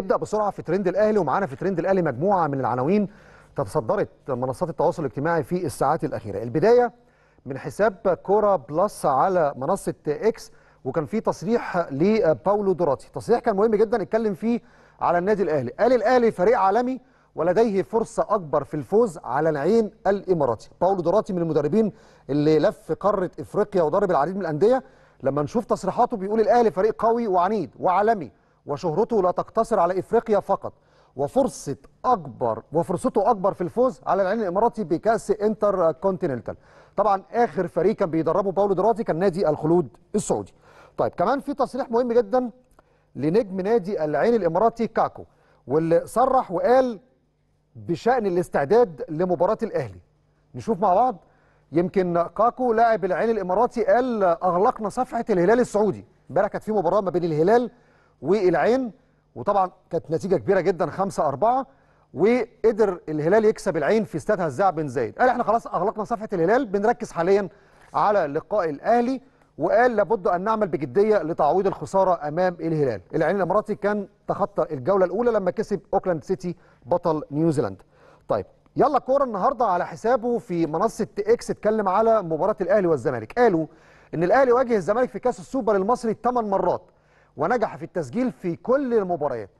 نبدا بسرعه في ترند الاهلي ومعانا في ترند الاهلي مجموعه من العناوين تصدرت منصات التواصل الاجتماعي في الساعات الاخيره البدايه من حساب كوره بلس على منصه اكس وكان في تصريح لباولو دوراتي تصريح كان مهم جدا اتكلم فيه على النادي الاهلي قال الاهلي فريق عالمي ولديه فرصه اكبر في الفوز على العين الاماراتي باولو دوراتي من المدربين اللي لف قاره افريقيا وضرب العديد من الانديه لما نشوف تصريحاته بيقول الاهلي فريق قوي وعنيد وعالمي وشهرته لا تقتصر على افريقيا فقط وفرصه اكبر وفرصته اكبر في الفوز على العين الاماراتي بكاس انتر كونتيننتال طبعا اخر فريق كان بيدربه باولو دراتي كان نادي الخلود السعودي طيب كمان في تصريح مهم جدا لنجم نادي العين الاماراتي كاكو واللي صرح وقال بشان الاستعداد لمباراه الاهلي نشوف مع بعض يمكن كاكو لاعب العين الاماراتي قال اغلقنا صفحه الهلال السعودي امبارح كانت في مباراه ما بين الهلال والعين وطبعا كانت نتيجه كبيره جدا 5 4 وقدر الهلال يكسب العين في استاد هزاع بن زايد قال احنا خلاص اغلقنا صفحه الهلال بنركز حاليا على لقاء الاهلي وقال لابد ان نعمل بجديه لتعويض الخساره امام الهلال العين الاماراتي كان تخطى الجوله الاولى لما كسب اوكلاند سيتي بطل نيوزيلاند طيب يلا كوره النهارده على حسابه في منصه اكس اتكلم على مباراه الاهلي والزمالك قالوا ان الاهلي واجه الزمالك في كاس السوبر المصري 8 مرات ونجح في التسجيل في كل المباريات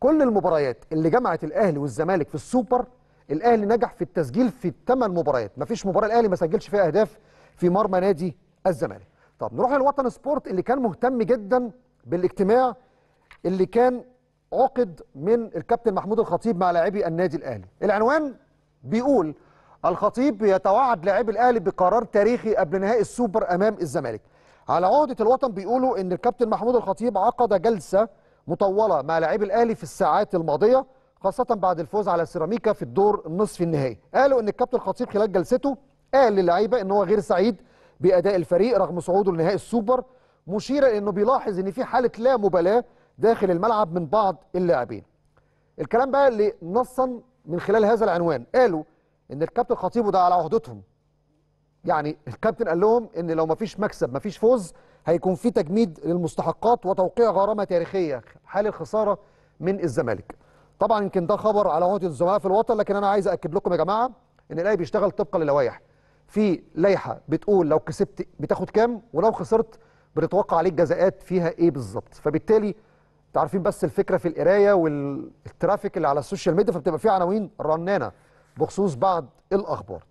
كل المباريات اللي جمعت الاهلي والزمالك في السوبر الاهلي نجح في التسجيل في الثمان مباريات مفيش مباراه الاهلي ما سجلش فيها اهداف في مرمى نادي الزمالك طب نروح للوطن سبورت اللي كان مهتم جدا بالاجتماع اللي كان عقد من الكابتن محمود الخطيب مع لاعبي النادي الاهلي العنوان بيقول الخطيب يتوعد لاعبي الاهلي بقرار تاريخي قبل نهائي السوبر امام الزمالك على عهده الوطن بيقولوا ان الكابتن محمود الخطيب عقد جلسه مطوله مع لاعب الاهلي في الساعات الماضيه خاصه بعد الفوز على سيراميكا في الدور النصف النهائي قالوا ان الكابتن الخطيب خلال جلسته قال للعيبه ان هو غير سعيد باداء الفريق رغم صعوده لنهائي السوبر مشيرا انه بيلاحظ ان في حاله لا مبالاه داخل الملعب من بعض اللاعبين الكلام بقى اللي نصا من خلال هذا العنوان قالوا ان الكابتن الخطيب وده على عهدتهم يعني الكابتن قال لهم ان لو ما فيش مكسب ما فيش فوز هيكون في تجميد للمستحقات وتوقيع غرامه تاريخيه حال الخساره من الزمالك طبعا يمكن ده خبر على عهده الزملاء في الوطن لكن انا عايز اكد لكم يا جماعه ان الاهلي بيشتغل طبقا للوائح في لائحه بتقول لو كسبت بتاخد كام ولو خسرت بنتوقع عليك جزاءات فيها ايه بالظبط فبالتالي عارفين بس الفكره في القرايه والترافيك اللي على السوشيال ميديا فبتبقى في عناوين رنانه بخصوص بعض الاخبار